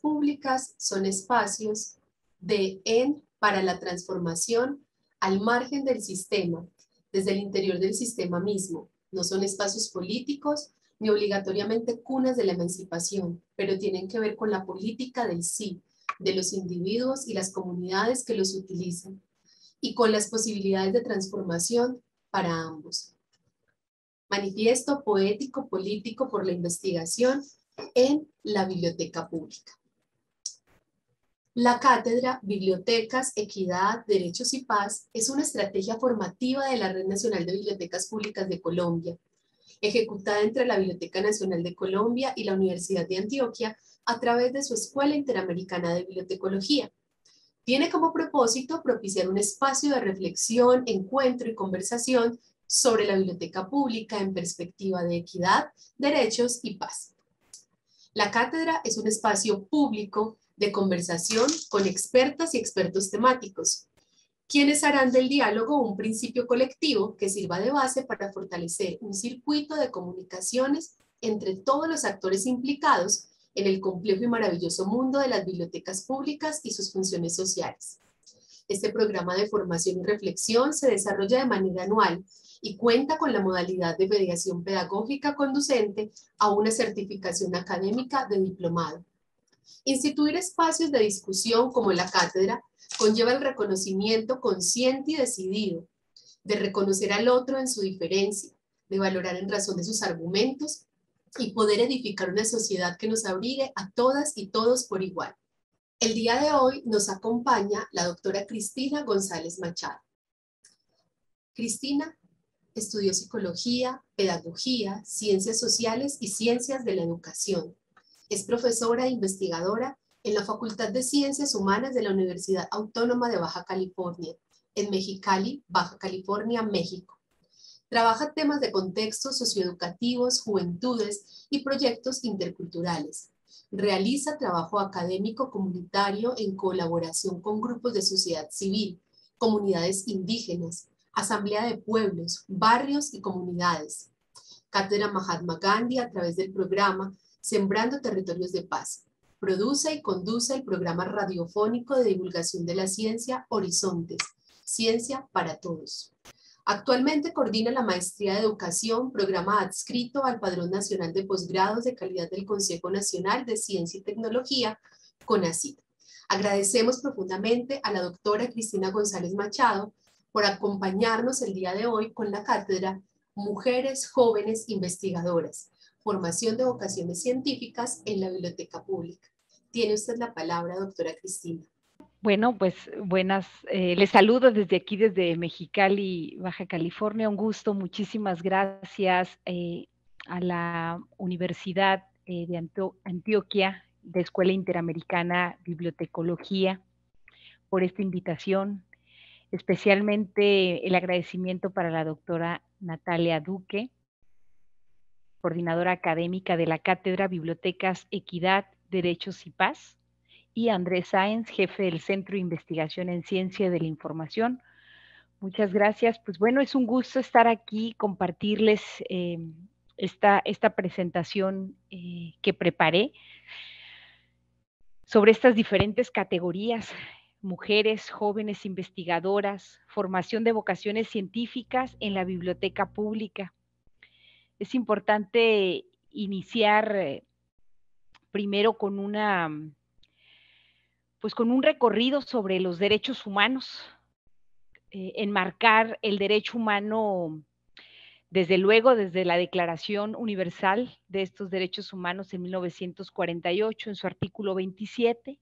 públicas son espacios de en para la transformación al margen del sistema, desde el interior del sistema mismo. No son espacios políticos ni obligatoriamente cunas de la emancipación, pero tienen que ver con la política del sí, de los individuos y las comunidades que los utilizan, y con las posibilidades de transformación para ambos. Manifiesto poético político por la investigación en la biblioteca pública. La cátedra Bibliotecas, Equidad, Derechos y Paz es una estrategia formativa de la Red Nacional de Bibliotecas Públicas de Colombia, ejecutada entre la Biblioteca Nacional de Colombia y la Universidad de Antioquia a través de su Escuela Interamericana de Bibliotecología. Tiene como propósito propiciar un espacio de reflexión, encuentro y conversación sobre la biblioteca pública en perspectiva de equidad, derechos y paz. La cátedra es un espacio público de conversación con expertas y expertos temáticos, quienes harán del diálogo un principio colectivo que sirva de base para fortalecer un circuito de comunicaciones entre todos los actores implicados en el complejo y maravilloso mundo de las bibliotecas públicas y sus funciones sociales. Este programa de formación y reflexión se desarrolla de manera anual y cuenta con la modalidad de mediación pedagógica conducente a una certificación académica de diplomado. Instituir espacios de discusión como la cátedra conlleva el reconocimiento consciente y decidido, de reconocer al otro en su diferencia, de valorar en razón de sus argumentos y poder edificar una sociedad que nos abrigue a todas y todos por igual. El día de hoy nos acompaña la doctora Cristina González Machado. Cristina estudió psicología, pedagogía, ciencias sociales y ciencias de la educación. Es profesora e investigadora en la Facultad de Ciencias Humanas de la Universidad Autónoma de Baja California, en Mexicali, Baja California, México. Trabaja temas de contextos socioeducativos, juventudes y proyectos interculturales Realiza trabajo académico comunitario en colaboración con grupos de sociedad civil, comunidades indígenas, asamblea de pueblos, barrios y comunidades. Cátedra Mahatma Gandhi a través del programa Sembrando Territorios de Paz. Produce y conduce el programa radiofónico de divulgación de la ciencia Horizontes, Ciencia para Todos. Actualmente coordina la Maestría de Educación, programa adscrito al Padrón Nacional de Posgrados de Calidad del Consejo Nacional de Ciencia y Tecnología, CONACIT. Agradecemos profundamente a la doctora Cristina González Machado por acompañarnos el día de hoy con la cátedra Mujeres Jóvenes Investigadoras, Formación de Vocaciones Científicas en la Biblioteca Pública. Tiene usted la palabra, doctora Cristina. Bueno, pues buenas, eh, les saludo desde aquí, desde Mexicali, Baja California, un gusto, muchísimas gracias eh, a la Universidad eh, de Antioquia, de Escuela Interamericana Bibliotecología, por esta invitación, especialmente el agradecimiento para la doctora Natalia Duque, coordinadora académica de la Cátedra Bibliotecas, Equidad, Derechos y Paz y Andrés Sáenz, jefe del Centro de Investigación en Ciencia de la Información. Muchas gracias. Pues bueno, es un gusto estar aquí, compartirles em, esta, esta, presentación eh, que preparé sobre estas diferentes categorías, mujeres, jóvenes investigadoras, formación de vocaciones científicas en la biblioteca pública. Es importante iniciar eh, primero con una pues con un recorrido sobre los derechos humanos, eh, enmarcar el derecho humano, desde luego, desde la Declaración Universal de estos Derechos Humanos en 1948, en su artículo 27,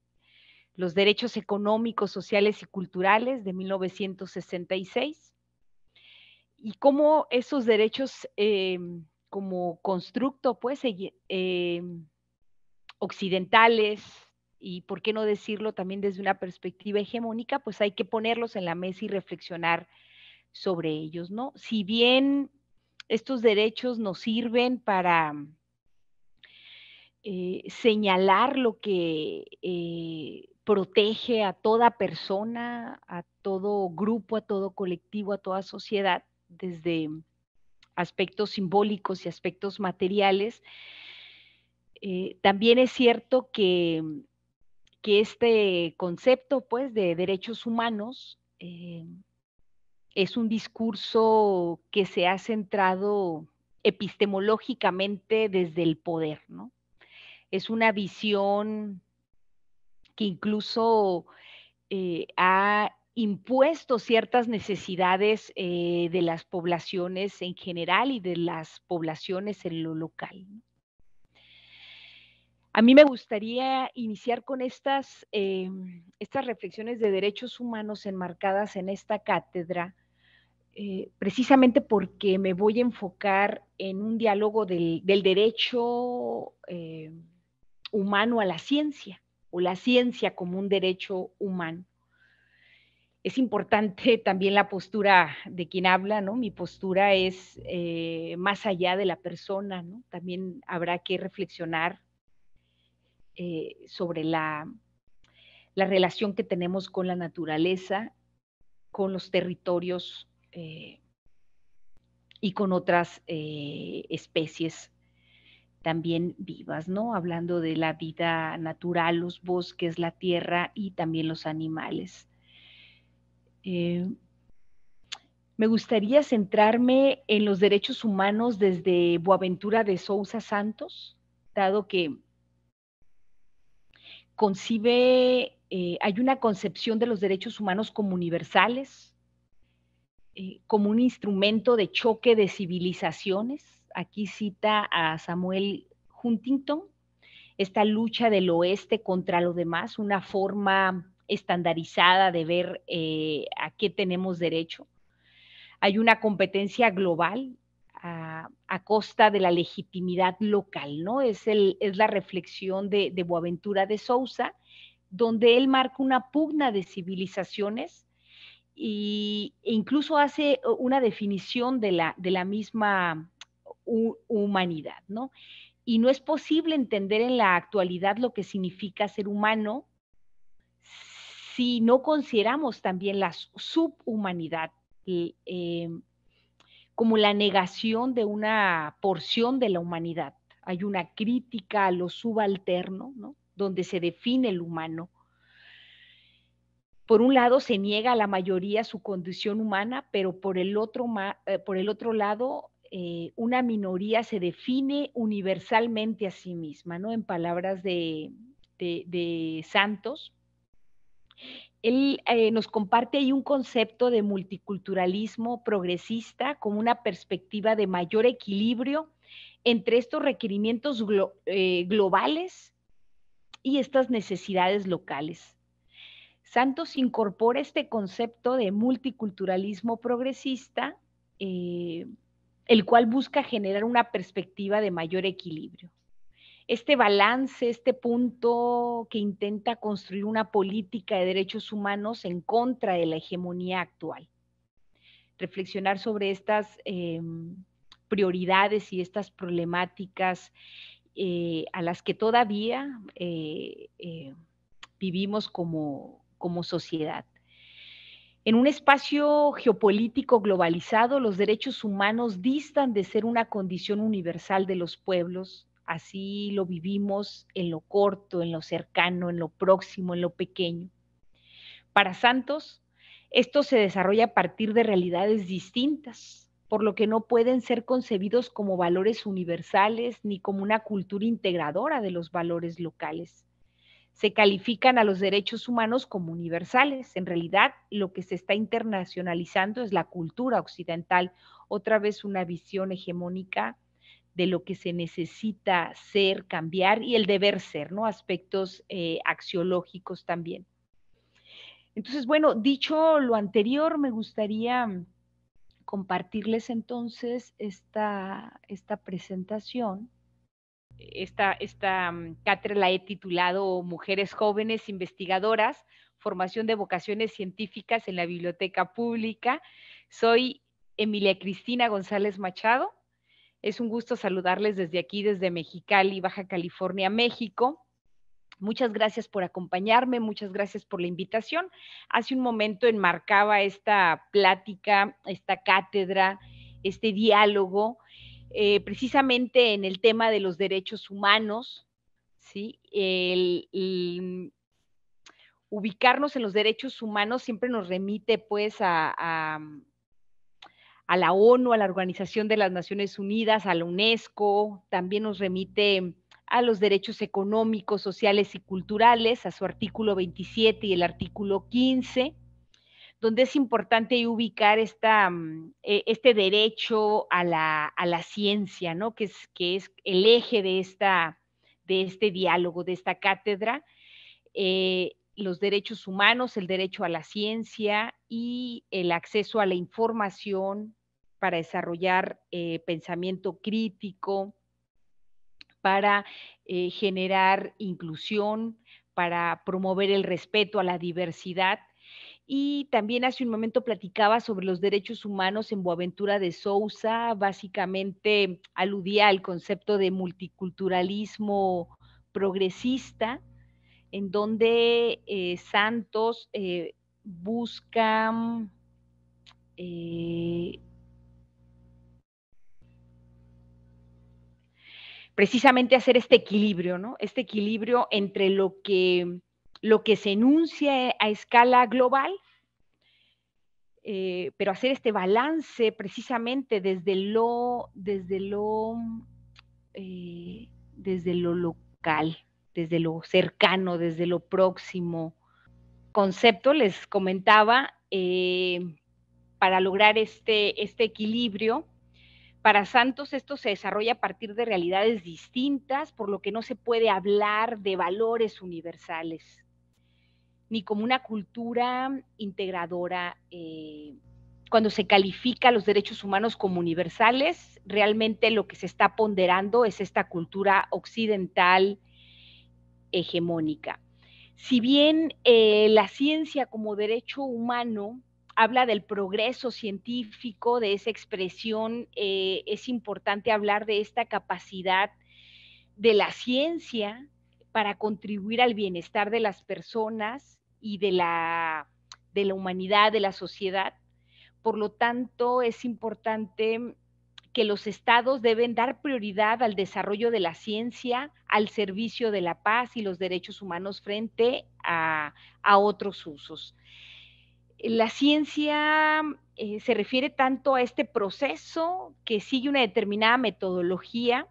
los derechos económicos, sociales y culturales de 1966, y cómo esos derechos eh, como constructo, pues, eh, occidentales, y por qué no decirlo también desde una perspectiva hegemónica, pues hay que ponerlos en la mesa y reflexionar sobre ellos, ¿no? Si bien estos derechos nos sirven para mm, eh, señalar lo que eh, protege a toda persona, a todo grupo, a todo colectivo, a toda sociedad, desde aspectos simbólicos y aspectos materiales. Eh, también es cierto que mm, que este concepto pues, de derechos humanos eh, es un discurso que se ha centrado epistemológicamente desde el poder, ¿no? Es una visión que incluso eh, ha impuesto ciertas necesidades eh, de las poblaciones en general y de las poblaciones en lo local. A mí me gustaría iniciar con estas, eh, estas reflexiones de derechos humanos enmarcadas en esta cátedra, eh, precisamente porque me voy a enfocar en un diálogo del, derecho eh, humano a la ciencia o la ciencia como un derecho humano. Es importante también la postura de quien habla, ¿no? Mi postura es más allá de la persona, También habrá que reflexionar eh, sobre la, la, relación que tenemos con la naturaleza, con los territorios eh, y con otras eh, especies también vivas, ¿no? Hablando de la vida natural, los bosques, la tierra y también los animales. me gustaría centrarme en los derechos humanos desde Boaventura de Sousa Santos, dado que concibe, eh, hay una concepción de los derechos humanos como universales, eh, como un instrumento de choque de civilizaciones. Aquí cita a Samuel Huntington, esta lucha del oeste contra lo demás, una forma estandarizada de ver eh, a qué tenemos derecho. Hay una competencia global a, costa de la legitimidad local, ¿no? Es, la reflexión de, Boaventura de Sousa, donde él marca una pugna de civilizaciones y, e incluso hace una definición de la, de la misma humanidad, ¿no? Y no es posible entender en la actualidad lo que significa ser humano si no consideramos también la subhumanidad eh, como la negación de una porción de la humanidad. Hay una crítica a lo subalterno, ¿no? donde se define el humano. Por un lado se niega a la mayoría su condición humana, pero por el otro, eh, por el otro lado eh, una minoría se define universalmente a sí misma, ¿no? En palabras de Santos, él eh, nos comparte ahí un concepto de multiculturalismo progresista como una perspectiva de mayor equilibrio entre estos requerimientos eh, globales y estas necesidades locales. Santos incorpora este concepto de multiculturalismo progresista, eh, el cual busca generar una perspectiva de mayor equilibrio este balance, este punto que intenta construir una política de derechos humanos en contra de la hegemonía actual. Reflexionar sobre estas eh, prioridades y estas problemáticas eh, a las que todavía eh, vivimos como, como sociedad. En un espacio geopolítico globalizado, los derechos humanos distan de ser una condición universal de los pueblos así lo vivimos en lo corto, en lo cercano, en lo próximo, en lo pequeño. Para Santos, esto se desarrolla a partir de realidades distintas, por lo que no pueden ser concebidos como valores universales ni como una cultura integradora de los valores locales. Se califican a los derechos humanos como universales. En realidad, lo que se está internacionalizando es la cultura occidental, otra vez una visión hegemónica de lo que se necesita ser, cambiar y el deber ser, ¿no? Aspectos eh, axiológicos también. Entonces, bueno, dicho lo anterior, me gustaría mm, compartirles entonces esta, esta presentación. Esta, esta mm, cátedra la he titulado Mujeres jóvenes investigadoras, formación de vocaciones científicas en la biblioteca pública. Soy Emilia Cristina González Machado, es un gusto saludarles desde aquí, desde Mexicali, Baja California, México. Muchas gracias por acompañarme, muchas gracias por la invitación. Hace un momento enmarcaba esta plática, esta cátedra, este diálogo, eh, precisamente en el tema de los derechos humanos, ¿sí? ubicarnos en los derechos humanos siempre nos remite pues a a la ONU, a la Organización de las Naciones Unidas, a la UNESCO, también nos remite a los derechos económicos, sociales y culturales, a su artículo 27 y el artículo 15, donde es importante ubicar mm, e, este derecho a la, ciencia, que, es, el eje de, este diálogo, de esta cátedra. Eh, los derechos humanos, el derecho a la ciencia y el acceso a la información para desarrollar eh, pensamiento crítico, para eh, generar inclusión, para promover el respeto a la diversidad. Y también hace un momento platicaba sobre los derechos humanos en Boaventura de Sousa, básicamente aludía al concepto de multiculturalismo progresista en donde eh, Santos eh, busca mm, eh, precisamente hacer este equilibrio, ¿no? Este equilibrio entre lo que, lo que se enuncia a escala global, eh, pero hacer este balance precisamente desde lo, desde lo, mm, desde lo local desde lo cercano, desde lo próximo. Concepto, les comentaba, eh, para lograr este, este, equilibrio, para Santos esto se desarrolla a partir de realidades distintas, por lo que no se puede hablar de valores universales, ni como una cultura integradora. Eh, cuando se califica los derechos humanos como universales, realmente lo que se está ponderando es esta cultura occidental hegemónica. Si bien eh, la ciencia como derecho humano habla del progreso científico, de esa expresión, eh, es importante hablar de esta capacidad de la ciencia para contribuir al bienestar de las personas y de la, de la humanidad, de la sociedad. Por lo tanto, es importante que los estados deben dar prioridad al desarrollo de la ciencia, al servicio de la paz y los derechos humanos frente a, otros usos. La ciencia eh, se refiere tanto a este proceso que sigue una determinada metodología,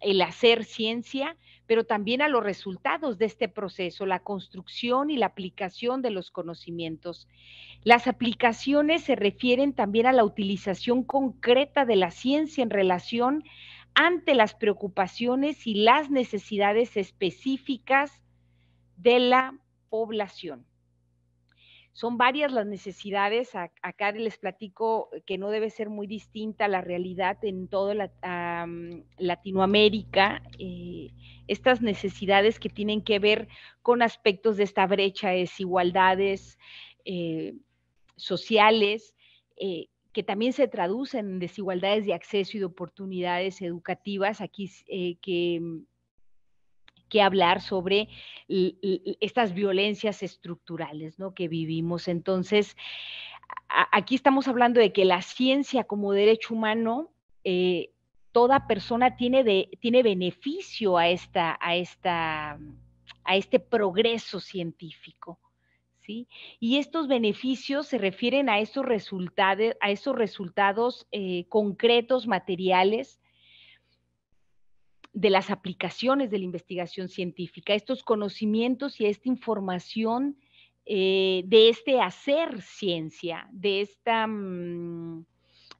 el hacer ciencia, pero también a los resultados de este proceso, la construcción y la aplicación de los conocimientos. Las aplicaciones se refieren también a la utilización concreta de la ciencia en relación ante las preocupaciones y las necesidades específicas de la población. Son varias las necesidades. acá les platico que no debe ser muy distinta la realidad en toda ah, mm, Latinoamérica. Eh, estas necesidades que tienen que ver con aspectos de esta brecha, de desigualdades eh, sociales, eh, que también se traducen en desigualdades de acceso y de oportunidades educativas. Aquí que mm, que hablar sobre estas violencias estructurales que vivimos. Entonces, aquí estamos hablando de que la ciencia como derecho humano, eh, toda persona tiene, de, tiene beneficio a, esta, a, esta, a este progreso científico. ¿Sí? Y estos beneficios se refieren a esos resultados, a eh, resultados concretos, materiales, de las aplicaciones de la investigación científica, estos conocimientos y esta información eh, de este hacer ciencia, de esta mm,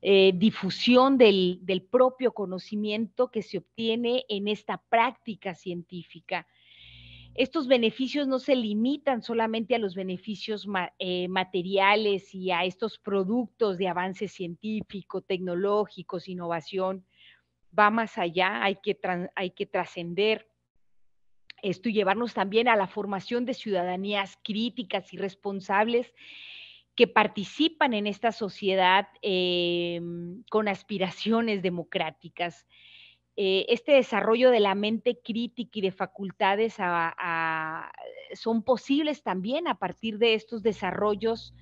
eh, difusión del, propio conocimiento que se obtiene en esta práctica científica. Estos beneficios no se limitan solamente a los beneficios eh, materiales y a estos productos de avance científico, tecnológicos, innovación, va más allá, hay que, trascender esto y llevarnos también a la formación de ciudadanías críticas y responsables que participan en esta sociedad eh, con aspiraciones democráticas. Eh, este desarrollo de la mente crítica y de facultades son posibles también a partir de estos desarrollos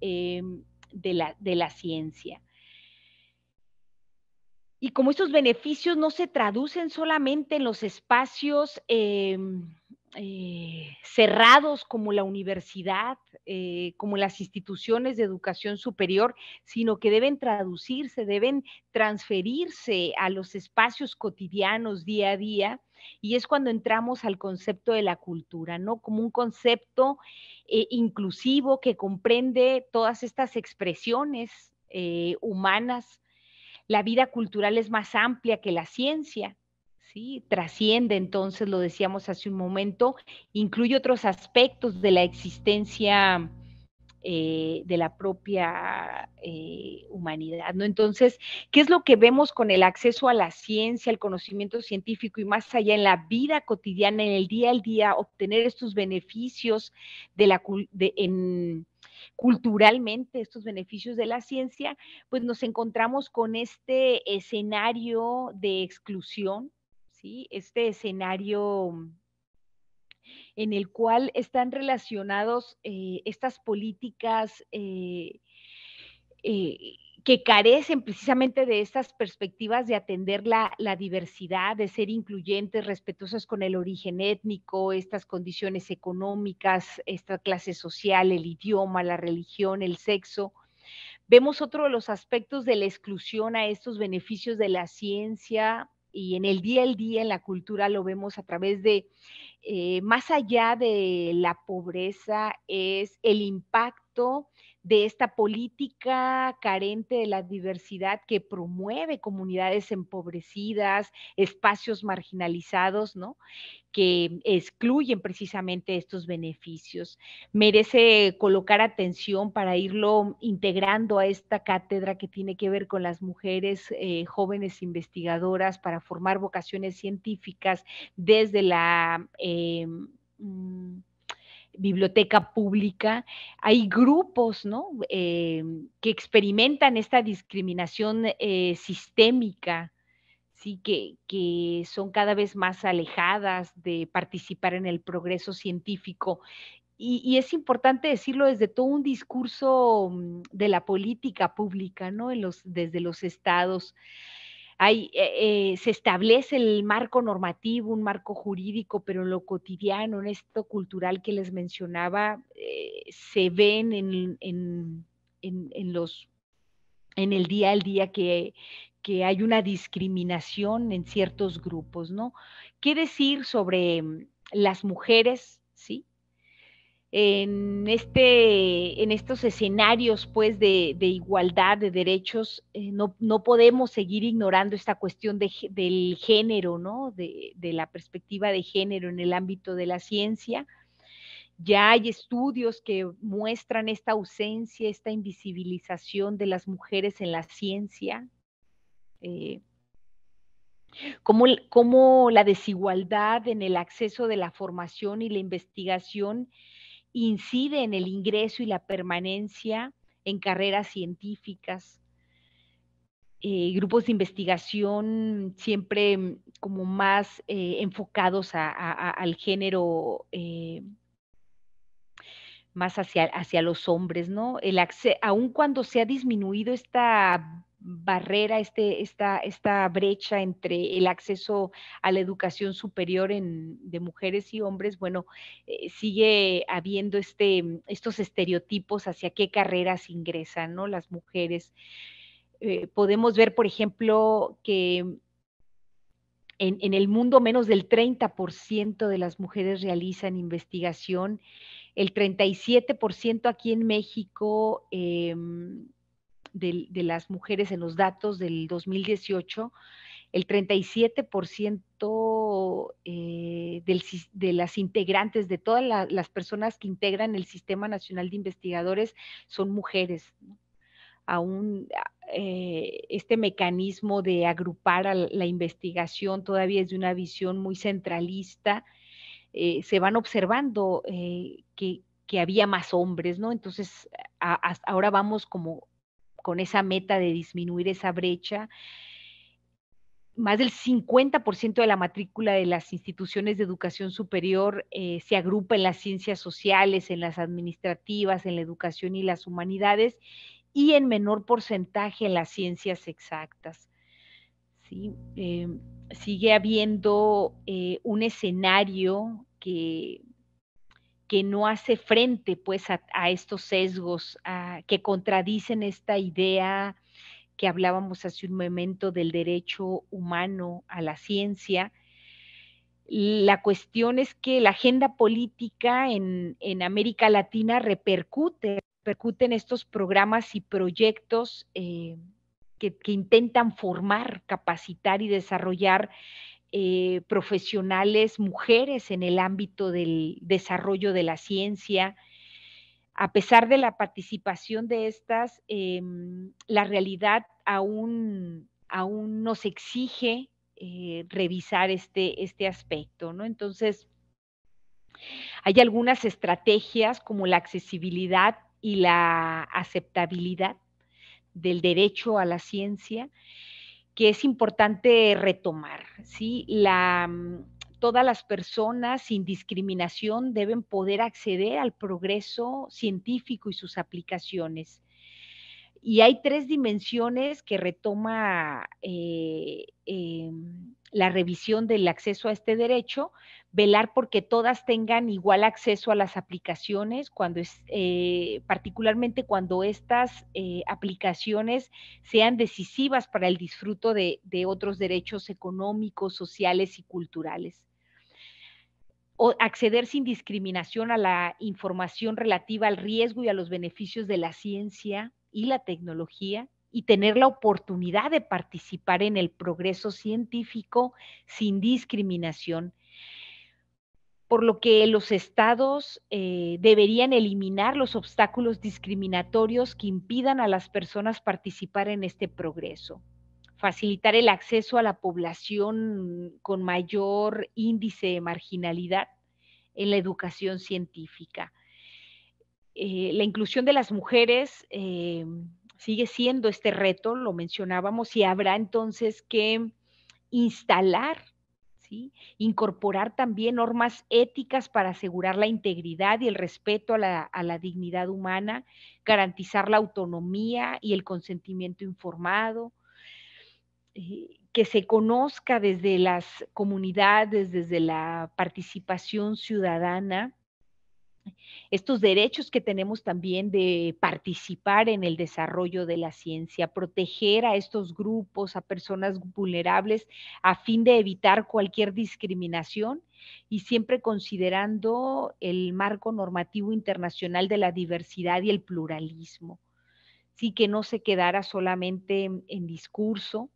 eh, de la ciencia y como estos beneficios no se traducen solamente en los espacios em, eh, cerrados como la universidad, eh, como las instituciones de educación superior, sino que deben traducirse, deben transferirse a los espacios cotidianos día a día. Y es cuando entramos al concepto de la cultura, ¿no? Como un concepto eh, inclusivo que comprende todas estas expresiones humanas la vida cultural es más amplia que la ciencia, ¿sí? Trasciende, entonces, lo decíamos hace un momento, incluye otros aspectos de la existencia eh, de la propia eh, humanidad, ¿no? Entonces, ¿qué es lo que vemos con el acceso a la ciencia, al conocimiento científico y más allá en la vida cotidiana, en el día al día, obtener estos beneficios de la, de, en, culturalmente estos beneficios de la ciencia, pues nos encontramos con este escenario de exclusión, ¿sí? Este escenario mm, en el cual están relacionados eh, estas políticas eh, eh, que carecen precisamente de estas perspectivas de atender la, diversidad, de ser incluyentes, respetuosas con el origen étnico, estas condiciones económicas, esta clase social, el idioma, la religión, el sexo. Vemos otro de los aspectos de la exclusión a estos beneficios de la ciencia y en el día a día, en la cultura, lo vemos a través de, eh, más allá de la pobreza, es el impacto de esta política carente de la diversidad que promueve comunidades empobrecidas, espacios marginalizados, ¿no? que excluyen precisamente estos beneficios. Merece colocar atención para irlo integrando a esta cátedra que tiene que ver con las mujeres eh, jóvenes investigadoras para formar vocaciones científicas desde la... Em, mm, biblioteca pública. Hay grupos ¿no? Em, que experimentan esta discriminación eh, sistémica, ¿sí? Que, son cada vez más alejadas de participar en el progreso científico. Y, es importante decirlo desde todo un discurso mm, de la política pública, ¿no? desde los estados. Eh, eh, se establece el marco normativo, un marco jurídico, pero en lo cotidiano, en esto cultural que les mencionaba, eh, se ven en, los en el día al día que, que hay una discriminación en ciertos grupos, ¿no? ¿Qué decir sobre mm, las mujeres, sí? en, este, en estos escenarios pues, de, igualdad de derechos, eh, no, podemos seguir ignorando esta cuestión del género, ¿no? de, la perspectiva de género en el ámbito de la ciencia. Ya hay estudios que muestran esta ausencia, esta invisibilización de las mujeres en la ciencia. como eh, cómo, cómo la desigualdad en el acceso de la formación y la investigación incide en el ingreso y la permanencia en carreras científicas, eh, grupos de investigación siempre mm, como más eh, enfocados al género, eh, más hacia, hacia, los hombres, ¿no? El aun cuando se ha disminuido esta barrera, este, esta, esta brecha entre el acceso a la educación superior de mujeres y hombres, bueno, eh, sigue habiendo este, mm, estos estereotipos hacia qué carreras ingresan ¿no? las mujeres. Eh, podemos ver, por ejemplo, que mm, en, el mundo menos del 30% de las mujeres realizan investigación, el 37% aquí en México. Eh, mm, de, las mujeres en los datos del 2018, el 37% eh, de las integrantes, de todas las personas que integran el Sistema Nacional de Investigadores, son mujeres. Aún eh, este mecanismo de agrupar a la investigación todavía es de una visión muy centralista. Eh, se van observando que, había más hombres, ¿no? Entonces, ahora vamos como con esa meta de disminuir esa brecha. Más del 50% de la matrícula de las instituciones de educación superior eh, se agrupa en las ciencias sociales, en las administrativas, en la educación y las humanidades y en menor porcentaje en las ciencias exactas. Em, sigue habiendo eh, un escenario que que no hace frente pues a, estos sesgos que contradicen esta idea que hablábamos hace un momento del derecho humano a la ciencia. La cuestión es que la agenda política en, América Latina repercute, repercute estos programas y proyectos eh, que, intentan formar, capacitar y desarrollar eh, profesionales mujeres en el ámbito del desarrollo de la ciencia. A pesar de la participación de estas, em, la realidad aún, aún nos exige eh, revisar este, este aspecto, ¿no? Entonces, hay algunas estrategias como la accesibilidad y la aceptabilidad del derecho a la ciencia que es importante retomar, ¿sí? Mm, todas las personas sin discriminación deben poder acceder al progreso científico y sus aplicaciones. Y hay tres dimensiones que retoma eh, em, la revisión del acceso a este derecho, velar porque todas tengan igual acceso a las aplicaciones, cuando es, eh, particularmente cuando estas eh, aplicaciones sean decisivas para el disfruto de, de otros derechos económicos, sociales y culturales. O acceder sin discriminación a la información relativa al riesgo y a los beneficios de la ciencia y la tecnología, y tener la oportunidad de participar en el progreso científico sin discriminación, por lo que los estados eh, deberían eliminar los obstáculos discriminatorios que impidan a las personas participar en este progreso, facilitar el acceso a la población con mayor índice de marginalidad en la educación científica. Eh, la inclusión de las mujeres eh, sigue siendo este reto, lo mencionábamos, y habrá entonces que instalar, incorporar también normas éticas para asegurar la integridad y el respeto a la, dignidad humana, garantizar la autonomía y el consentimiento informado, eh, que se conozca desde las comunidades, desde la participación ciudadana estos derechos que tenemos también de participar en el desarrollo de la ciencia, proteger a estos grupos, a personas vulnerables, a fin de evitar cualquier discriminación y siempre considerando el marco normativo internacional de la diversidad y el pluralismo. Sí, que no se quedara solamente en, discurso,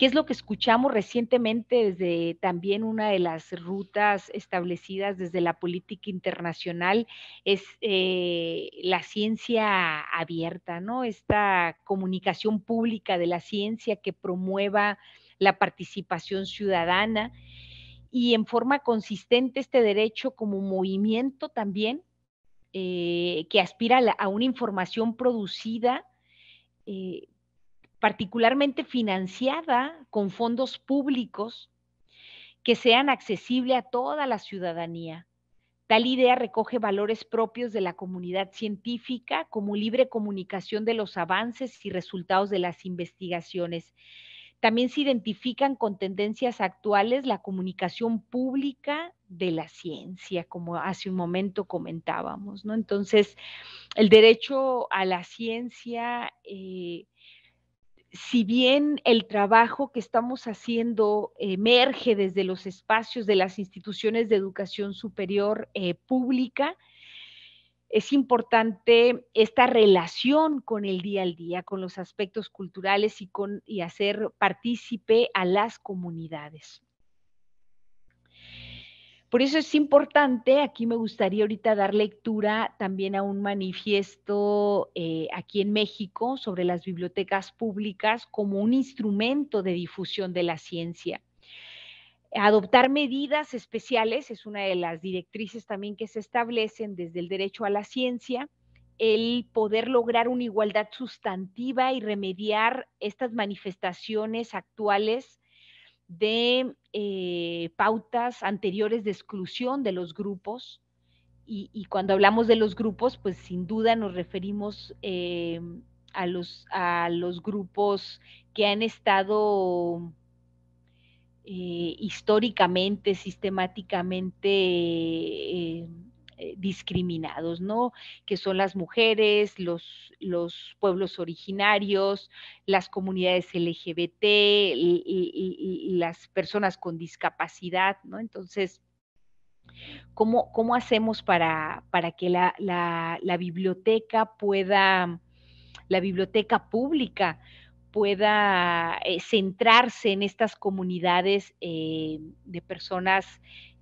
que es lo que escuchamos recientemente desde también una de las rutas establecidas desde la política internacional, es eh, la ciencia abierta, ¿no? Esta comunicación pública de la ciencia que promueva la participación ciudadana y en forma consistente este derecho como movimiento también eh, que aspira a, una información producida eh, particularmente financiada con fondos públicos que sean accesibles a toda la ciudadanía. Tal idea recoge valores propios de la comunidad científica como libre comunicación de los avances y resultados de las investigaciones. También se identifican con tendencias actuales la comunicación pública de la ciencia, como hace un momento comentábamos, ¿no? Entonces, el derecho a la ciencia eh, si bien el trabajo que estamos haciendo emerge desde los espacios de las instituciones de educación superior eh, pública, es importante esta relación con el día al día, con los aspectos culturales y, con, y hacer partícipe a las comunidades. Por eso es importante, aquí me gustaría ahorita dar lectura también a un manifiesto eh, aquí en México sobre las bibliotecas públicas como un instrumento de difusión de la ciencia. Adoptar medidas especiales es una de las directrices también que se establecen desde el derecho a la ciencia, el poder lograr una igualdad sustantiva y remediar estas manifestaciones actuales de eh, pautas anteriores de exclusión de los grupos. Y, cuando hablamos de los grupos, pues sin duda nos referimos eh, a, los, a los grupos que han estado eh, históricamente, sistemáticamente eh, discriminados, ¿no? Que son las mujeres, los, los pueblos originarios, las comunidades LGBT, y, las personas con discapacidad, ¿no? Entonces, ¿cómo, cómo hacemos para, para que la, biblioteca pueda, la biblioteca pública, pueda eh, centrarse en estas comunidades eh, de personas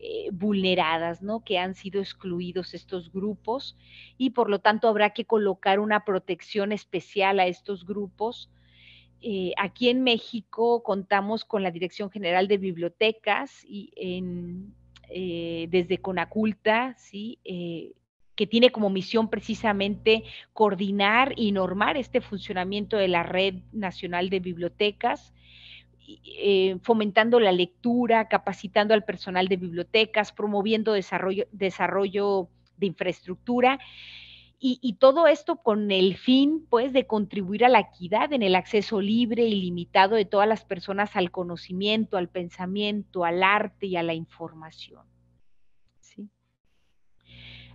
eh, vulneradas, ¿no? Que han sido excluidos estos grupos y por lo tanto habrá que colocar una protección especial a estos grupos. Eh, aquí en México contamos con la Dirección General de Bibliotecas y eh, desde Conaculta, ¿sí? que tiene como misión precisamente coordinar y normar este funcionamiento de la Red Nacional de Bibliotecas eh, fomentando la lectura, capacitando al personal de bibliotecas, promoviendo desarrollo, desarrollo de infraestructura. Y, todo esto con el fin, pues, de contribuir a la equidad en el acceso libre y limitado de todas las personas al conocimiento, al pensamiento, al arte y a la información.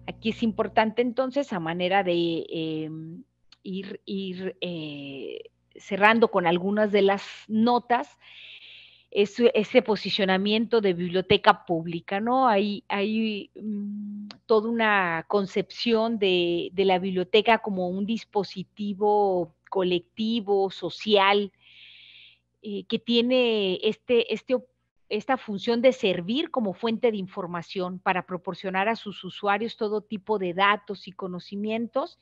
Aquí es importante entonces, a manera de em, ir, ir eh, cerrando con algunas de las notas, es ese posicionamiento de biblioteca pública, ¿no? Hay, hay mm, toda una concepción de, la biblioteca como un dispositivo colectivo, social, eh, que tiene este, este esta función de servir como fuente de información para proporcionar a sus usuarios todo tipo de datos y conocimientos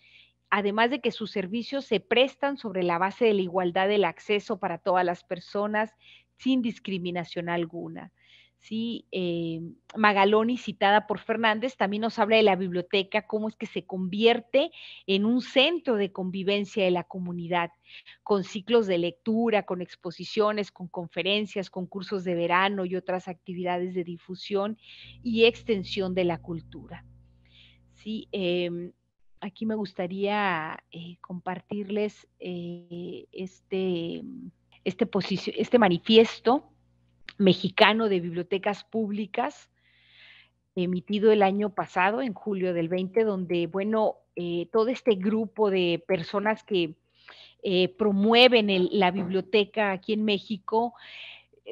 además de que sus servicios se prestan sobre la base de la igualdad del acceso para todas las personas sin discriminación alguna. Sí, eh, Magaloni, citada por Fernández, también nos habla de la biblioteca, cómo es que se convierte en un centro de convivencia de la comunidad, con ciclos de lectura, con exposiciones, con conferencias, con cursos de verano y otras actividades de difusión y extensión de la cultura. Sí, eh, aquí me gustaría eh, compartirles eh, este, este, este manifiesto mexicano de bibliotecas públicas emitido el año pasado, en julio del 20, donde, bueno, eh, todo este grupo de personas que promueven la biblioteca aquí en México,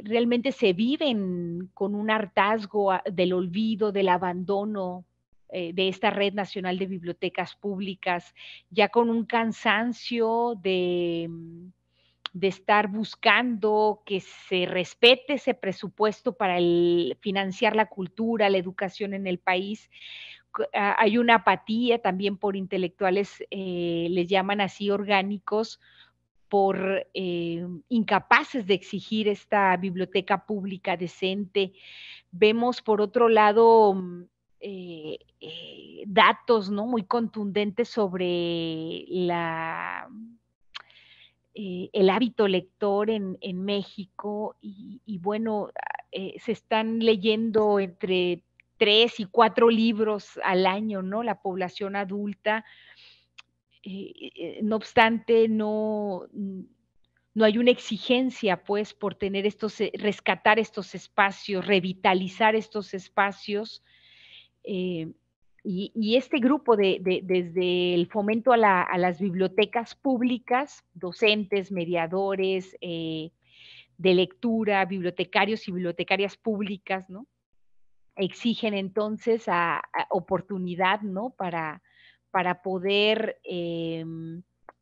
realmente se viven con un hartazgo ah, del olvido, del abandono, eh, de esta red nacional de bibliotecas públicas, ya con un cansancio de, mm, de estar buscando que se respete ese presupuesto para financiar la cultura, la educación en el país. Ah, hay una apatía también por intelectuales, eh, les llaman así orgánicos, por eh, incapaces de exigir esta biblioteca pública decente. Vemos, por otro lado, mm, eh, eh, datos ¿no? muy contundentes sobre la, eh, el hábito lector en, México y, bueno, se están leyendo entre tres y cuatro libros al año, ¿no? La población adulta. no obstante, no, no hay una exigencia, pues, por tener estos, rescatar estos espacios, revitalizar estos espacios eh, y, este grupo, de, desde el fomento a, las bibliotecas públicas, docentes, mediadores eh, de lectura, bibliotecarios y bibliotecarias públicas, ¿no? exigen entonces a, oportunidad ¿no? para, para poder eh,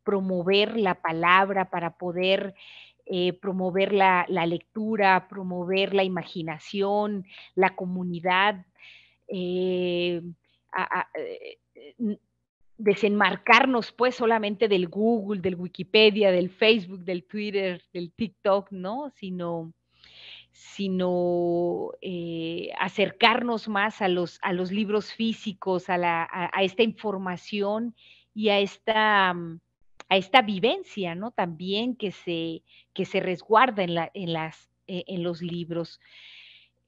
promover la palabra, para poder promover la, la, lectura, promover la imaginación, la comunidad, eh, eh, eh, desenmarcarnos pues solamente del Google, del Wikipedia, del Facebook, del Twitter, del TikTok, ¿no? Sino, sino acercarnos más a los, a los libros físicos, a, la, esta información y a esta, mm, a esta vivencia, ¿no? También que se, que se resguarda la, en, las, e, en los libros.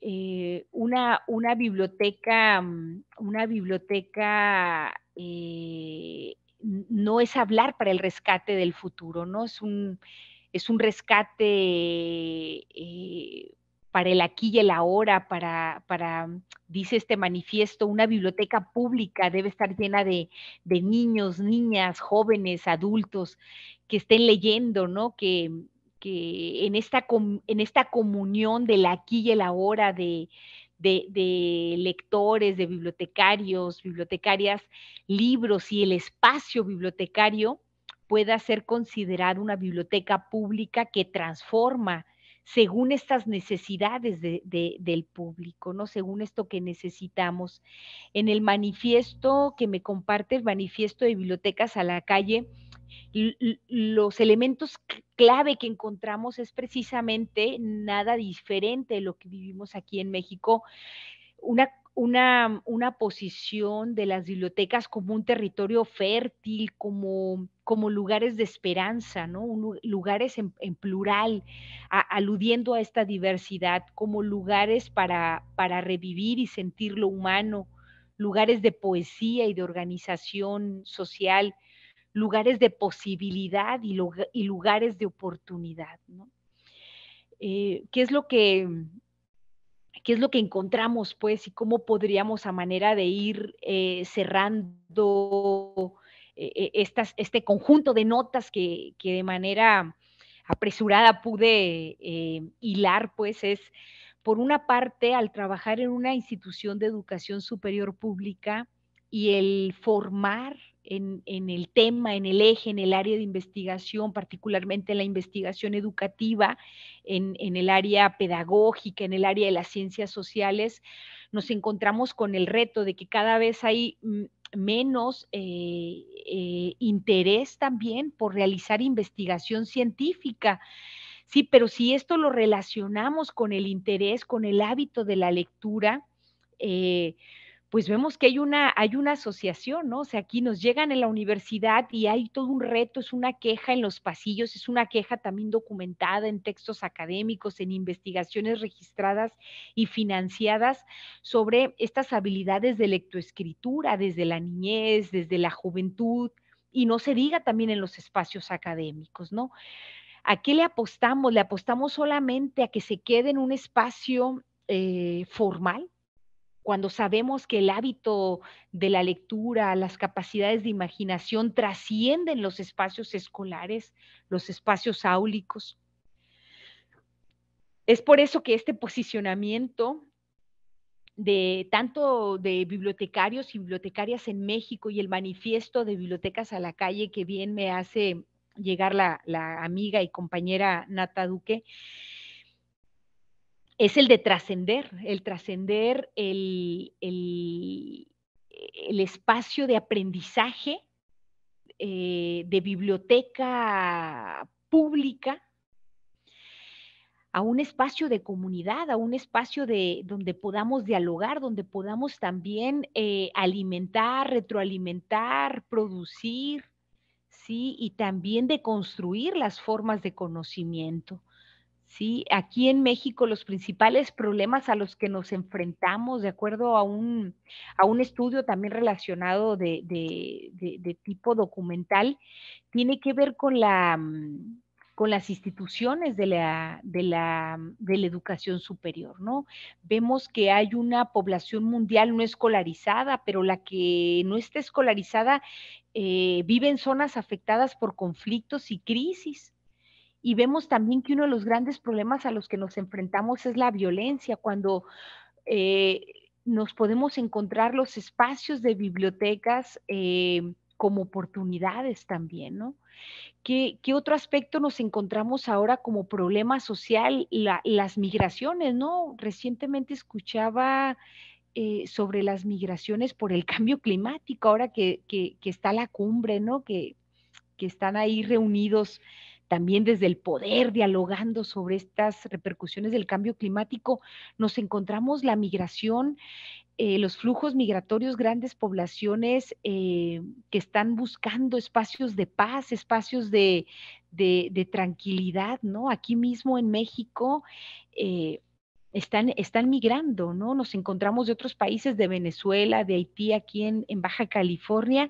Eh, una, una, biblioteca, mm, una biblioteca eh, no es hablar para el rescate del futuro, ¿no? Es un, es un rescate eh, para el aquí y el ahora, para, para, mm, dice este manifiesto, una biblioteca pública debe estar llena de, de niños, niñas, jóvenes, adultos que estén leyendo, ¿no? Que, mm, que en esta, en esta comunión del aquí y el ahora de, lectores, de bibliotecarios, bibliotecarias, libros y el espacio bibliotecario pueda ser considerada una biblioteca pública que transforma según estas necesidades del público, ¿no? Según esto que necesitamos. En el manifiesto que me comparte, el manifiesto de bibliotecas a la calle, los elementos clave que encontramos es precisamente nada diferente de lo que vivimos aquí en México, una, posición de las bibliotecas como un territorio fértil, como, lugares de esperanza, lugares en, plural, aludiendo a esta diversidad, como lugares para, para revivir y sentir lo humano, lugares de poesía y de organización social lugares de posibilidad y, y lugares de oportunidad. Eh, ¿Qué es lo que qué es lo que encontramos, pues, y cómo podríamos a manera de ir eh, cerrando eh, estas, este conjunto de notas que, de manera apresurada pude hilar, pues, es, por una parte, al trabajar en una institución de educación superior pública y el formar en, el tema, en el eje, en el área de investigación, particularmente en la investigación educativa, en, el área pedagógica, en el área de las ciencias sociales, nos encontramos con el reto de que cada vez hay mm, menos eh, eh, interés también por realizar investigación científica. Sí, pero si esto lo relacionamos con el interés, con el hábito de la lectura, eh, pues vemos que hay una, hay una asociación, ¿no? O sea, aquí nos llegan en la universidad y hay todo un reto, es una queja en los pasillos, es una queja también documentada en textos académicos, en investigaciones registradas y financiadas sobre estas habilidades de lectoescritura desde la niñez, desde la juventud, y no se diga también en los espacios académicos, ¿no? ¿A qué le apostamos? ¿Le apostamos solamente a que se quede en un espacio eh, formal? cuando sabemos que el hábito de la lectura, las capacidades de imaginación trascienden los espacios escolares, los espacios áulicos. Es por eso que este posicionamiento de tanto de bibliotecarios y bibliotecarias en México y el manifiesto de bibliotecas a la calle que bien me hace llegar la, la amiga y compañera Nata Duque, es el de trascender, el trascender el, espacio de aprendizaje, eh, de biblioteca pública, a un espacio de comunidad, a un espacio de, donde podamos dialogar, donde podamos también eh, alimentar, retroalimentar, producir, ¿sí? Y también de construir las formas de conocimiento. ¿sí? Aquí en México los principales problemas a los que nos enfrentamos, de acuerdo a un, a un estudio también relacionado de, tipo documental, tiene que ver con la mm, con las instituciones de la, de, la, mm, de educación superior, ¿no? Vemos que hay una población mundial no escolarizada, pero la que no está escolarizada eh, vive en zonas afectadas por conflictos y crisis, y vemos también que uno de los grandes problemas a los que nos enfrentamos es la violencia, cuando eh, nos podemos encontrar los espacios de bibliotecas eh, como oportunidades también, ¿no? ¿Qué, otro aspecto nos encontramos ahora como problema social? las migraciones, ¿no? Recientemente escuchaba eh, sobre las migraciones por el cambio climático, ahora que, está la cumbre, ¿no? Que, que están ahí reunidos también desde el poder, dialogando sobre estas repercusiones del cambio climático, nos encontramos la migración, eh, los flujos migratorios, grandes poblaciones eh, que están buscando espacios de paz, espacios de, de, tranquilidad, ¿no? Aquí mismo en México. Eh, están, están, migrando, ¿no? Nos encontramos de otros países, de Venezuela, de Haití, aquí en, en Baja California,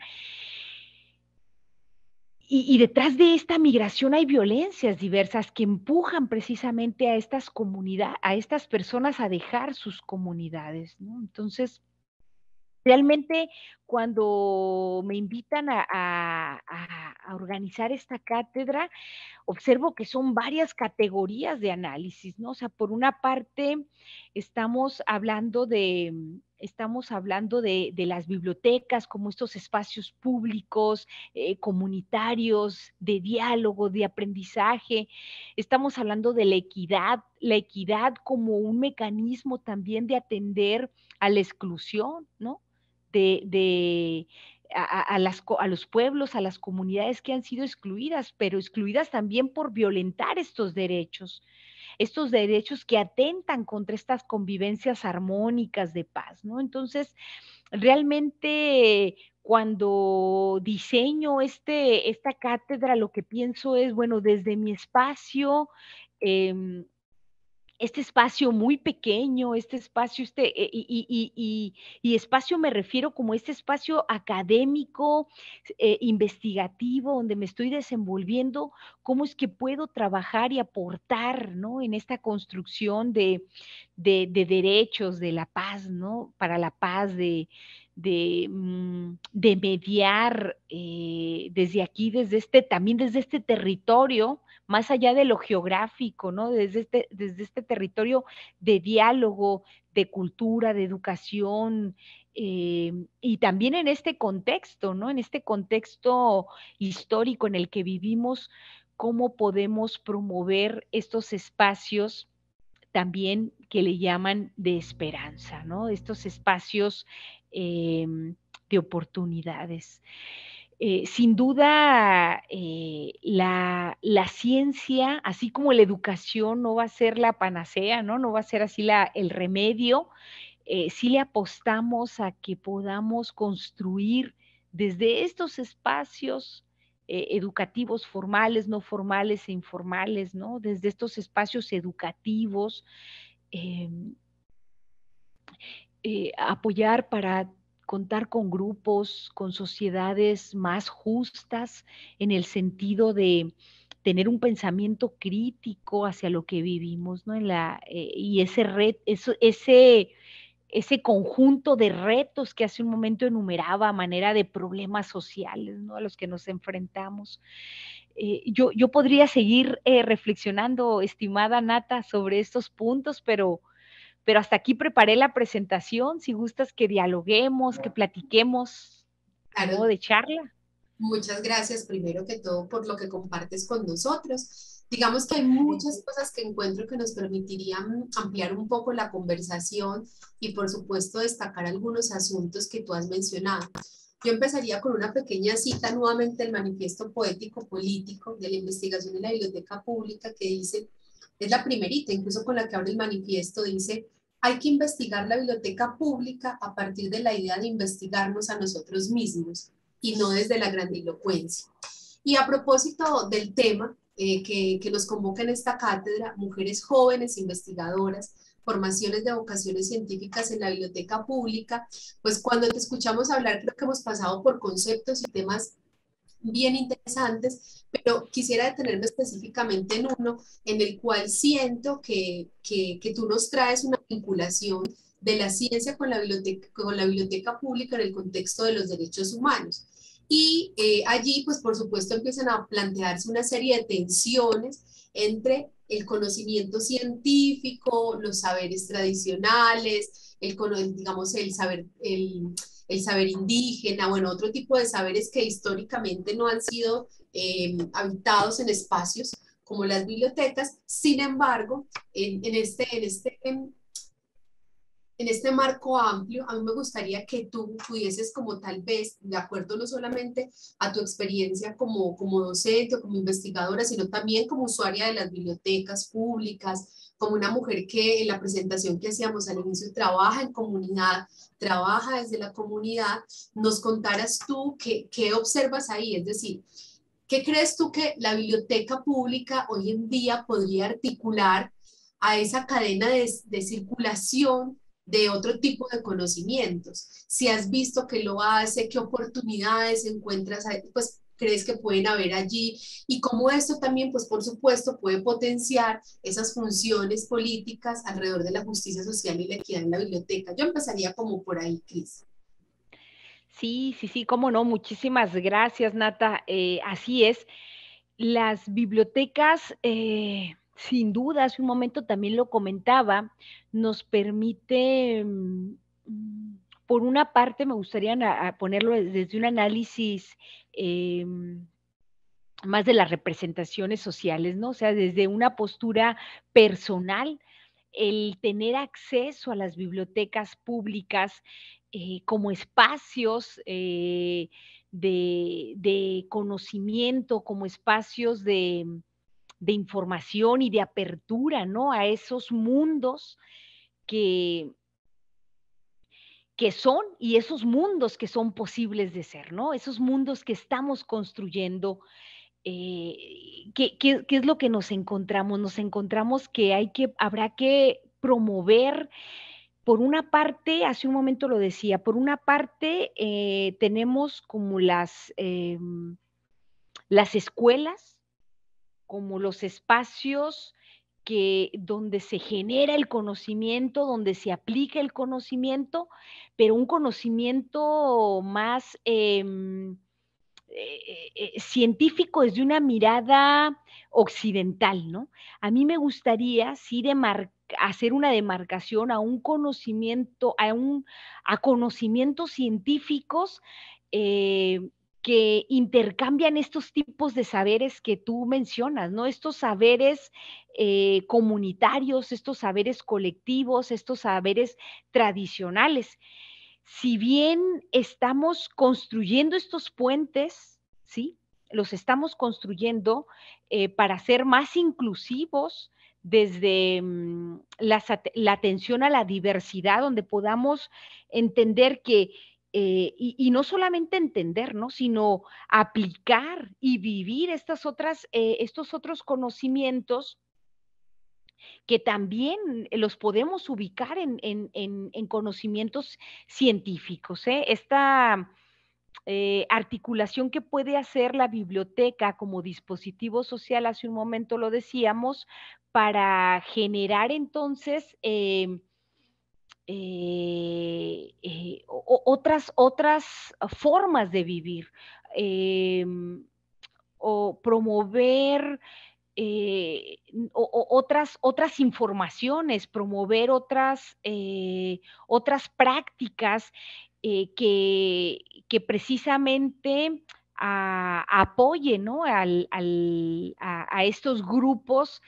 y, detrás de esta migración hay violencias diversas que empujan precisamente a estas comunidades, a estas personas a dejar sus comunidades, Entonces, realmente cuando me invitan a, a, organizar esta cátedra, observo que son varias categorías de análisis, ¿no? O sea, por una parte, estamos hablando de estamos hablando de, las bibliotecas como estos espacios públicos, eh, comunitarios, de diálogo, de aprendizaje. Estamos hablando de la equidad, la equidad como un mecanismo también de atender a la exclusión, ¿no? De, de las, a los pueblos, a las comunidades que han sido excluidas, pero excluidas también por violentar estos derechos estos derechos que atentan contra estas convivencias armónicas de paz, ¿no? Entonces, realmente cuando diseño este, esta cátedra, lo que pienso es, bueno, desde mi espacio, eh, este espacio muy pequeño, este espacio, este, eh, y, espacio me refiero como este espacio académico, eh, investigativo, donde me estoy desenvolviendo, cómo es que puedo trabajar y aportar, ¿no? En esta construcción de, derechos, de la paz, ¿no? Para la paz, de, de, mm, mediar eh, desde aquí, desde este, también desde este territorio, más allá de lo geográfico, ¿no? Este, desde este, territorio de diálogo, de cultura, de educación, eh, y también en este contexto, ¿no? En este contexto histórico en el que vivimos, cómo podemos promover estos espacios también que le llaman de esperanza, ¿no? Estos espacios em, de oportunidades. Eh, sin duda, eh, la, ciencia, así como la educación, no va a ser la panacea, ¿no? No va a ser así la, el remedio. Eh, sí si le apostamos a que podamos construir desde estos espacios educativos formales, no formales e informales, ¿no? Desde estos espacios educativos, em, apoyar para contar con grupos, con sociedades más justas en el sentido de tener un pensamiento crítico hacia lo que vivimos, ¿no? Eh, y ese, ese, conjunto de retos que hace un momento enumeraba a manera de problemas sociales, ¿no? A los que nos enfrentamos. Eh, yo, podría seguir eh, reflexionando, estimada Nata, sobre estos puntos, pero pero hasta aquí preparé la presentación. Si gustas que dialoguemos, que platiquemos, algo de charla. Muchas gracias, primero que todo, por lo que compartes con nosotros. Digamos que hay muchas cosas que encuentro que nos permitirían mm, ampliar un poco la conversación y, por supuesto, destacar algunos asuntos que tú has mencionado. Yo empezaría con una pequeña cita nuevamente del manifiesto poético político de la investigación en la biblioteca pública que dice, es la primerita, incluso con la que abre el manifiesto, dice, hay que investigar la biblioteca pública a partir de la idea de investigarnos a nosotros mismos y no desde la grandilocuencia. Y a propósito del tema eh, que, nos convoca en esta cátedra, mujeres jóvenes, investigadoras, formaciones de vocaciones científicas en la biblioteca pública, pues cuando te escuchamos hablar creo que hemos pasado por conceptos y temas bien interesantes, pero quisiera detenerme específicamente en uno en el cual siento que, que, tú nos traes una vinculación de la ciencia con la biblioteca, con la biblioteca pública en el contexto de los derechos humanos. Y eh, allí, pues por supuesto, empiezan a plantearse una serie de tensiones entre el conocimiento científico, los saberes tradicionales, el, digamos, el saber, el, el saber indígena, o en otro tipo de saberes que históricamente no han sido eh, habitados en espacios como las bibliotecas. Sin embargo, en, este, en, este, este marco amplio, a mí me gustaría que tú pudieses como tal vez, de acuerdo no solamente a tu experiencia como, como docente o como investigadora, sino también como usuaria de las bibliotecas públicas, como una mujer que en la presentación que hacíamos al inicio trabaja en comunidad, trabaja desde la comunidad, nos contarás tú qué, observas ahí, es decir, ¿qué crees tú que la biblioteca pública hoy en día podría articular a esa cadena de, circulación de otro tipo de conocimientos? Si has visto que lo hace, qué oportunidades encuentras, pues crees que pueden haber allí y cómo esto también, pues por supuesto, puede potenciar esas funciones políticas alrededor de la justicia social y la equidad en la biblioteca. Yo empezaría como por ahí, Cris. Sí, sí, sí, cómo no. Muchísimas gracias, Nata. Eh, así es. Las bibliotecas... Eh, sin duda, hace un momento también lo comentaba, nos permite por una parte me gustaría ponerlo desde un análisis em, más de las representaciones sociales, ¿no? O sea, desde una postura personal, el tener acceso a las bibliotecas públicas eh, como espacios eh, de, conocimiento, como espacios de, de información y de apertura, ¿no? A esos mundos que que son y esos mundos que son posibles de ser, ¿no? Esos mundos que estamos construyendo, eh, ¿qué, es lo que nos encontramos? Nos encontramos que, hay que habrá que promover por una parte, hace un momento lo decía, por una parte eh, tenemos como las, em, las escuelas, como los espacios donde se genera el conocimiento, donde se aplica el conocimiento, pero un conocimiento más em, eh, eh, eh, científico es de una mirada occidental, ¿no? A mí me gustaría sí hacer una demarcación a un conocimiento, a un a conocimientos científicos que intercambian estos tipos de saberes que tú mencionas, ¿no? Estos saberes eh, comunitarios, estos saberes colectivos, estos saberes tradicionales. Si bien estamos construyendo estos puentes, ¿sí? Los estamos construyendo eh, para ser más inclusivos, desde mm, la, atención a la diversidad, donde podamos entender que eh, y, no solamente entender, sino aplicar y vivir estas otras, eh, estos otros conocimientos que también los podemos ubicar en, en, en, conocimientos científicos. ¿eh? Esta eh, articulación que puede hacer la biblioteca como dispositivo social, hace un momento lo decíamos, para generar entonces... Em, eh, eh, otras, otras formas de vivir eh, o promover otras, otras informaciones, promover otras, otras prácticas que, que, precisamente ah, apoyen apoye a, estos grupos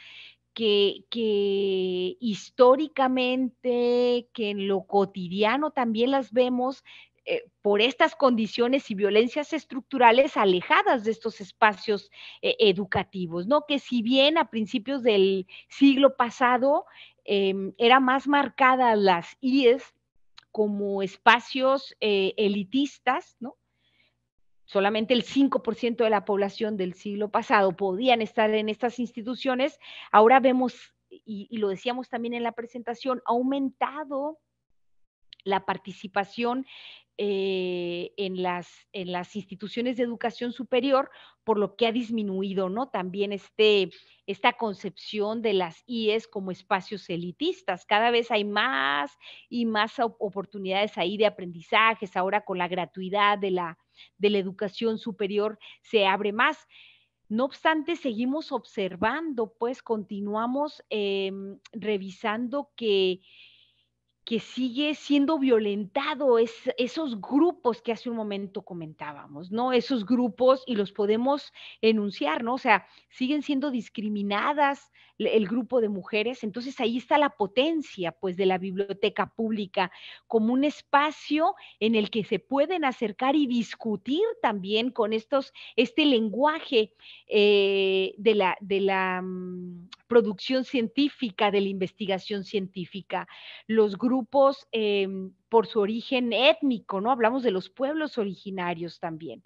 que, históricamente, que en lo cotidiano también las vemos eh, por estas condiciones y violencias estructurales alejadas de estos espacios eh, educativos, ¿no? Que si bien a principios del siglo pasado em, era eran más marcadas las IES como espacios eh, elitistas, ¿no? solamente el 5% de la población del siglo pasado podían estar en estas instituciones, ahora vemos, y, lo decíamos también en la presentación, ha aumentado la participación eh, en, las, en las instituciones de educación superior, por lo que ha disminuido ¿no? también este, esta concepción de las IES como espacios elitistas. Cada vez hay más y más oportunidades ahí de aprendizajes, ahora con la gratuidad de la, de la educación superior se abre más. No obstante, seguimos observando, pues continuamos em, revisando que que sigue siendo violentado, es, esos grupos que hace un momento comentábamos, ¿no? Esos grupos y los podemos enunciar, ¿no? O sea, siguen siendo discriminadas el grupo de mujeres, entonces ahí está la potencia, pues, de la biblioteca pública como un espacio en el que se pueden acercar y discutir también con estos, este lenguaje eh, de la, de la mm, producción científica, de la investigación científica, los grupos em, por su origen étnico, ¿no? Hablamos de los pueblos originarios también.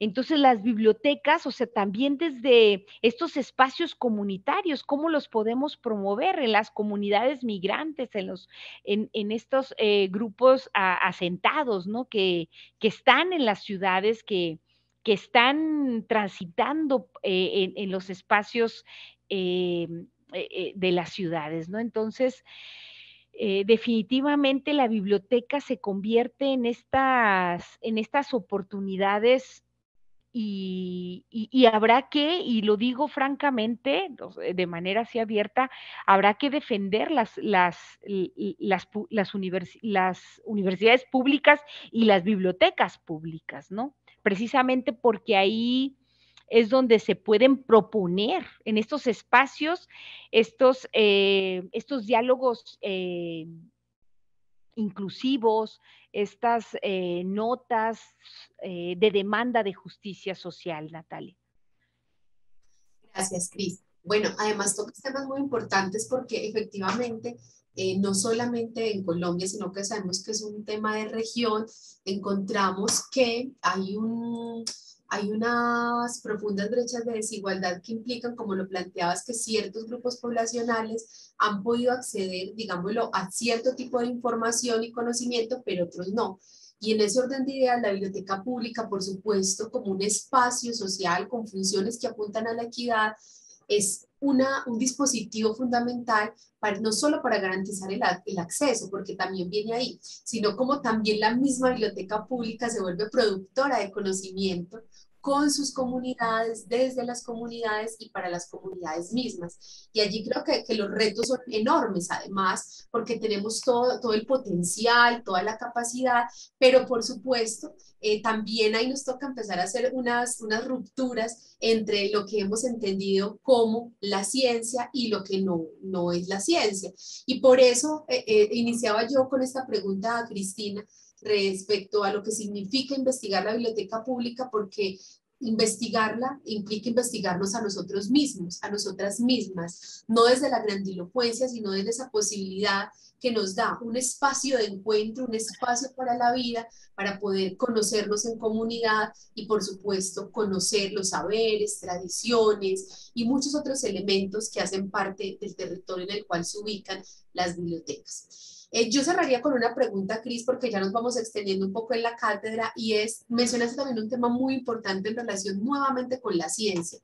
Entonces, las bibliotecas, o sea, también desde estos espacios comunitarios, ¿cómo los podemos promover en las comunidades migrantes, en, los, en, estos eh, grupos asentados, ¿no? Que, que están en las ciudades, que, están transitando eh, en, los espacios em, eh, de las ciudades, ¿no? Entonces, eh, definitivamente la biblioteca se convierte en estas, en estas oportunidades y, habrá que, y lo digo francamente, de manera así abierta, habrá que defender las, las, las, las universidades públicas y las bibliotecas públicas, ¿no? Precisamente porque ahí es donde se pueden proponer en estos espacios estos, eh, estos diálogos eh, inclusivos, estas eh, notas de demanda de justicia social, Natalia. Gracias, Cris. Bueno, además tocas temas muy importantes porque efectivamente no solamente en Colombia, sino que sabemos que es un tema de región, encontramos que hay un, hay unas profundas brechas de desigualdad que implican, como lo planteabas, que ciertos grupos poblacionales han podido acceder, digámoslo, a cierto tipo de información y conocimiento, pero otros no. Y en ese orden de ideas, la biblioteca pública, por supuesto, como un espacio social con funciones que apuntan a la equidad, es una, un dispositivo fundamental para, no solo para garantizar el, el, acceso, porque también viene ahí, sino como también la misma biblioteca pública se vuelve productora de conocimiento con sus comunidades, desde las comunidades y para las comunidades mismas. Y allí creo que, que los retos son enormes, además, porque tenemos todo, todo el potencial, toda la capacidad, pero por supuesto, eh, también ahí nos toca empezar a hacer unas, unas rupturas entre lo que hemos entendido como la ciencia y lo que no, no es la ciencia. Y por eso eh, eh, iniciaba yo con esta pregunta a Cristina respecto a lo que significa investigar la biblioteca pública, porque investigarla implica investigarnos a nosotros mismos, a nosotras mismas, no desde la grandilocuencia, sino desde esa posibilidad que nos da un espacio de encuentro, un espacio para la vida, para poder conocernos en comunidad y por supuesto conocer los saberes, tradiciones y muchos otros elementos que hacen parte del territorio en el cual se ubican las bibliotecas. Eh, yo cerraría con una pregunta, Cris, porque ya nos vamos extendiendo un poco en la cátedra y es, mencionaste también un tema muy importante en relación nuevamente con la ciencia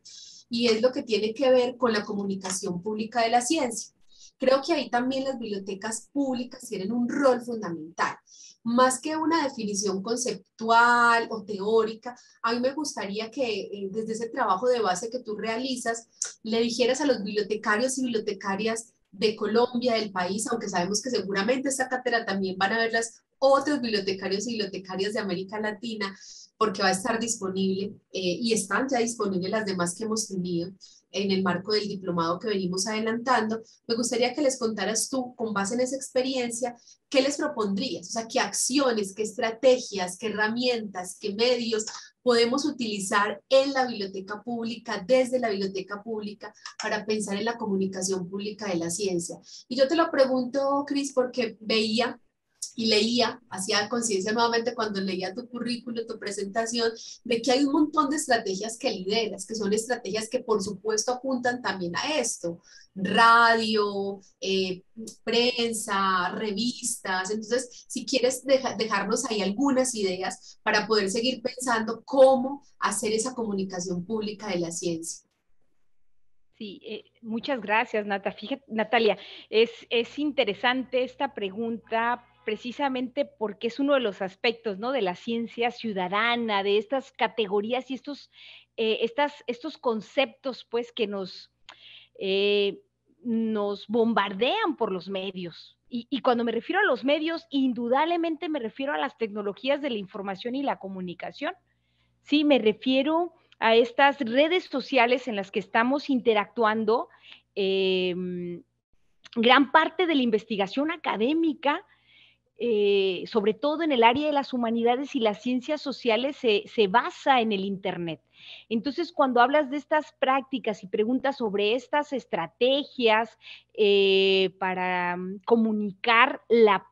y es lo que tiene que ver con la comunicación pública de la ciencia. Creo que ahí también las bibliotecas públicas tienen un rol fundamental. Más que una definición conceptual o teórica, a mí me gustaría que eh, desde ese trabajo de base que tú realizas, le dijeras a los bibliotecarios y bibliotecarias de Colombia, del país, aunque sabemos que seguramente esta cátedra también van a verlas otros bibliotecarios y bibliotecarias de América Latina, porque va a estar disponible eh, y están ya disponibles las demás que hemos tenido en el marco del diplomado que venimos adelantando. Me gustaría que les contaras tú, con base en esa experiencia, qué les propondrías, o sea, qué acciones, qué estrategias, qué herramientas, qué medios podemos utilizar en la biblioteca pública, desde la biblioteca pública, para pensar en la comunicación pública de la ciencia. Y yo te lo pregunto, Cris, porque veía y leía, hacía conciencia nuevamente cuando leía tu currículo, tu presentación, de que hay un montón de estrategias que lideras, que son estrategias que por supuesto apuntan también a esto, radio, eh, prensa, revistas. Entonces, si quieres dejarnos ahí algunas ideas para poder seguir pensando cómo hacer esa comunicación pública de la ciencia. Sí, eh, muchas gracias, Nata. Fíjate, Natalia. Es, es interesante esta pregunta precisamente porque es uno de los aspectos ¿no? de la ciencia ciudadana, de estas categorías y estos, eh, estas, estos conceptos pues, que nos, eh, nos bombardean por los medios. Y, cuando me refiero a los medios, indudablemente me refiero a las tecnologías de la información y la comunicación. Sí, me refiero a estas redes sociales en las que estamos interactuando. Eh, gran parte de la investigación académica eh, sobre todo en el área de las humanidades y las ciencias sociales, se, basa en el Internet. Entonces, cuando hablas de estas prácticas y preguntas sobre estas estrategias eh, para mm, comunicar la,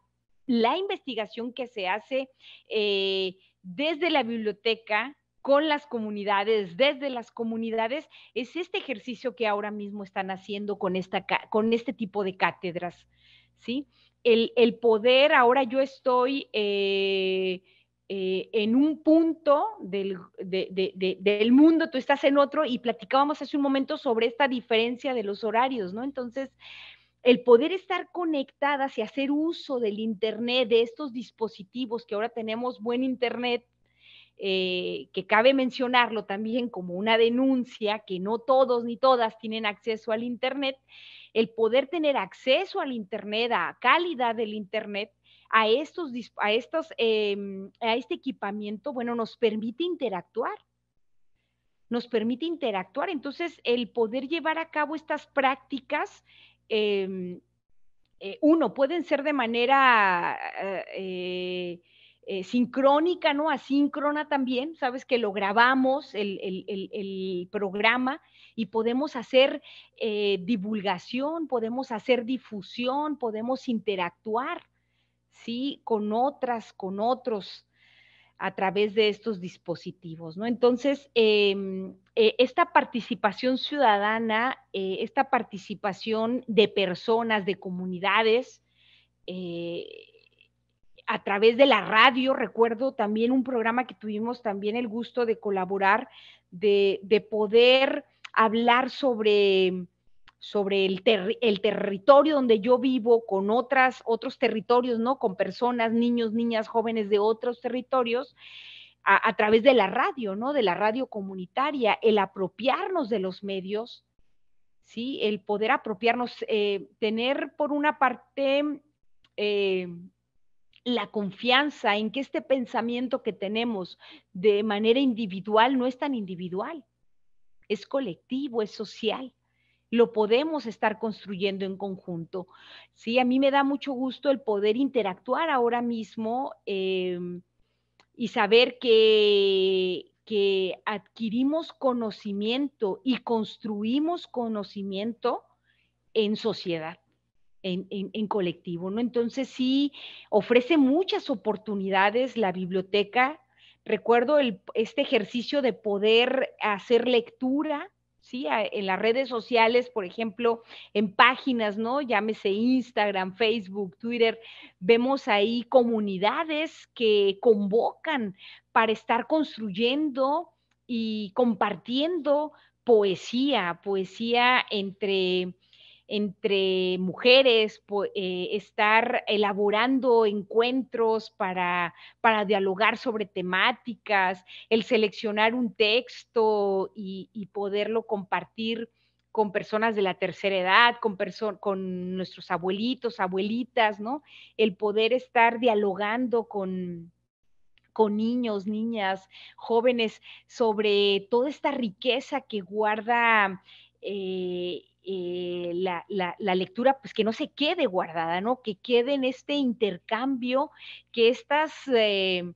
investigación que se hace eh, desde la biblioteca, con las comunidades, desde las comunidades, es este ejercicio que ahora mismo están haciendo con, esta, con este tipo de cátedras, ¿sí? el, poder, ahora yo estoy eh, eh, en un punto del, mundo, tú estás en otro y platicábamos hace un momento sobre esta diferencia de los horarios, ¿no? Entonces, el poder estar conectadas y hacer uso del Internet, de estos dispositivos que ahora tenemos buen Internet, eh, que cabe mencionarlo también como una denuncia, que no todos ni todas tienen acceso al Internet, el poder tener acceso al Internet, a calidad del Internet, a, estos, estos, em, a este equipamiento, bueno, nos permite interactuar nos permite interactuar. Entonces, el poder llevar a cabo estas prácticas, em, eh, uno, pueden ser de manera eh, eh, sincrónica, ¿no? Asíncrona también, sabes que lo grabamos el, programa y podemos hacer eh, divulgación, podemos hacer difusión, podemos interactuar, ¿sí? Con otras, con otros a través de estos dispositivos, ¿no? Entonces, em, eh, esta participación ciudadana, esta participación de personas, de comunidades, a través de la radio, recuerdo también un programa que tuvimos también el gusto de colaborar, de, poder hablar sobre, sobre el, territorio donde yo vivo con otras, otros territorios, ¿no? Con personas, niños, niñas, jóvenes de otros territorios. A, través de la radio, ¿no? De la radio comunitaria, el apropiarnos de los medios, ¿sí? El poder apropiarnos, eh, tener por una parte eh, la confianza en que este pensamiento que tenemos de manera individual no es tan individual, es colectivo, es social lo podemos estar construyendo en conjunto. Sí, a mí me da mucho gusto el poder interactuar ahora mismo em, y saber que adquirimos conocimiento y construimos conocimiento en sociedad en, colectivo, ¿no? Entonces sí, ofrece muchas oportunidades la biblioteca. Recuerdo este ejercicio de poder hacer lectura, ¿sí? en las redes sociales, por ejemplo, en páginas, ¿no? Llámese Instagram, Facebook, Twitter, vemos ahí comunidades que convocan para estar construyendo y compartiendo poesía, poesía entre entre mujeres, eh, estar elaborando encuentros para, para dialogar sobre temáticas, el seleccionar un texto y, poderlo compartir con personas de la tercera edad, con, con nuestros abuelitos, abuelitas, ¿no? El poder estar dialogando con, con niños, niñas, jóvenes, sobre toda esta riqueza que guarda eh, eh, la, lectura, pues que no se quede guardada, ¿no? Que quede en este intercambio, que estas, eh,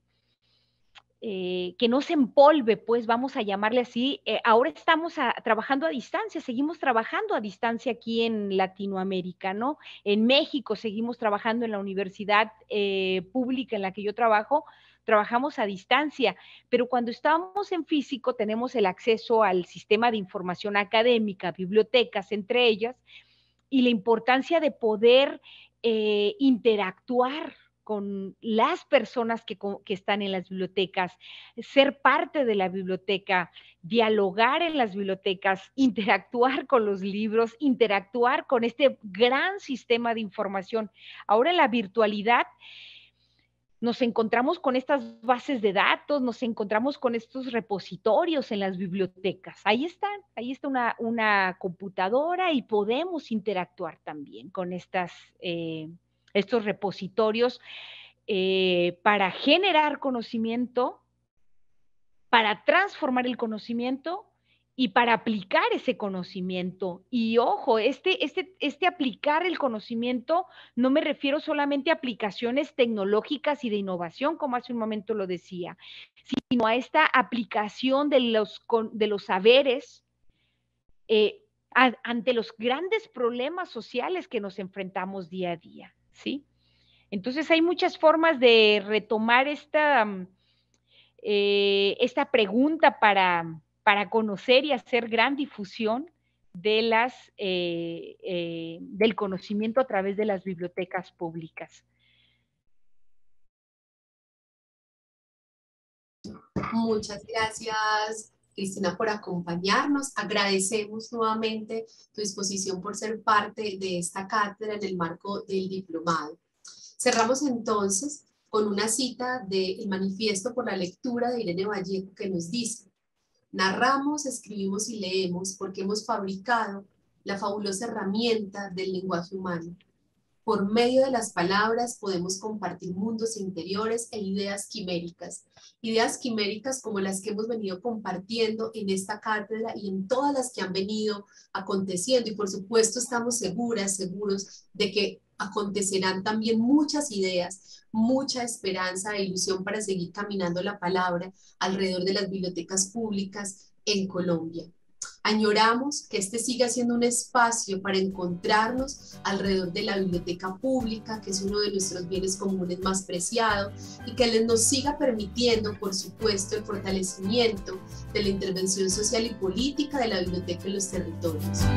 eh, que no se empolve, pues vamos a llamarle así. ahora estamos trabajando a distancia, seguimos trabajando a distancia aquí en Latinoamérica, ¿no? En México seguimos trabajando en la universidad pública en la que yo trabajo, trabajamos a distancia, pero cuando estamos en físico tenemos el acceso al sistema de información académica, bibliotecas entre ellas, y la importancia de poder eh, interactuar con las personas que, están en las bibliotecas, ser parte de la biblioteca, dialogar en las bibliotecas, interactuar con los libros, interactuar con este gran sistema de información. Ahora en la virtualidad nos encontramos con estas bases de datos, nos encontramos con estos repositorios en las bibliotecas. Ahí están, ahí está una, computadora y podemos interactuar también con estas, eh, estos repositorios eh, para generar conocimiento, para transformar el conocimiento y para aplicar ese conocimiento. Y ojo, este, este, este aplicar el conocimiento no me refiero solamente a aplicaciones tecnológicas y de innovación, como hace un momento lo decía, sino a esta aplicación de los, de los saberes eh, ante los grandes problemas sociales que nos enfrentamos día a día, ¿sí? Entonces hay muchas formas de retomar esta, mm, eh, esta pregunta para para conocer y hacer gran difusión eh, eh, del conocimiento a través de las bibliotecas públicas. Muchas gracias, Cristina, por acompañarnos. Agradecemos nuevamente tu disposición por ser parte de esta cátedra en el marco del diplomado. Cerramos entonces con una cita del manifiesto por la lectura de Irene Vallejo que nos dice, Narramos, escribimos y leemos porque hemos fabricado la fabulosa herramienta del lenguaje humano. Por medio de las palabras podemos compartir mundos interiores e ideas quiméricas. Ideas quiméricas como las que hemos venido compartiendo en esta cátedra y en todas las que han venido aconteciendo. Y por supuesto estamos seguras, seguros de que acontecerán también muchas ideas, mucha esperanza e ilusión para seguir caminando la palabra alrededor de las bibliotecas públicas en Colombia. Añoramos que este siga siendo un espacio para encontrarnos alrededor de la biblioteca pública, que es uno de nuestros bienes comunes más preciados, y que les nos siga permitiendo, por supuesto, el fortalecimiento de la intervención social y política de la biblioteca en los territorios.